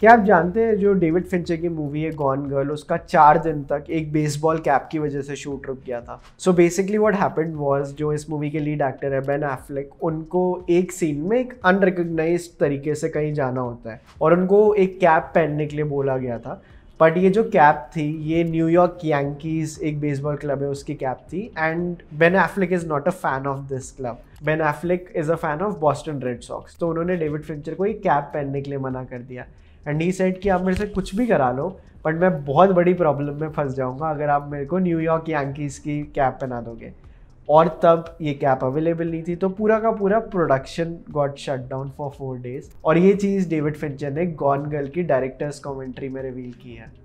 क्या आप जानते हैं जो डेविड फिंचर की मूवी है गॉन गर्ल उसका चार दिन तक एक बेसबॉल कैप की वजह से शूट रुक गया था so basically what happened was जो इस मूवी के लीड एक्टर है बेन एफ्लिक उनको एक सीन में एक अनरिकग्नाइज तरीके से कहीं जाना होता है और उनको एक कैप पहनने के लिए बोला गया था बट ये जो कैप थी ये न्यूयॉर्क यांकीज एक बेसबॉल क्लब है उसकी कैप थी and Ben Affleck is not a fan of this club Ben Affleck is a fan of Boston Red Sox तो उन्होंने डेविड फिंचर को एक कैप पहनने के लिए मना कर दिया एंड ही सेट कि आप मेरे से कुछ भी करा लो बट मैं बहुत बड़ी प्रॉब्लम में फंस जाऊँगा अगर आप मेरे को न्यूयॉर्क यांकीज़ की कैप पहना दोगे और तब ये कैप अवेलेबल नहीं थी तो पूरा का पूरा production got shut down for four days और ये चीज़ डेविड फिंचर ने गॉन गर्ल की डायरेक्टर्स कमेंट्री में रिवील की है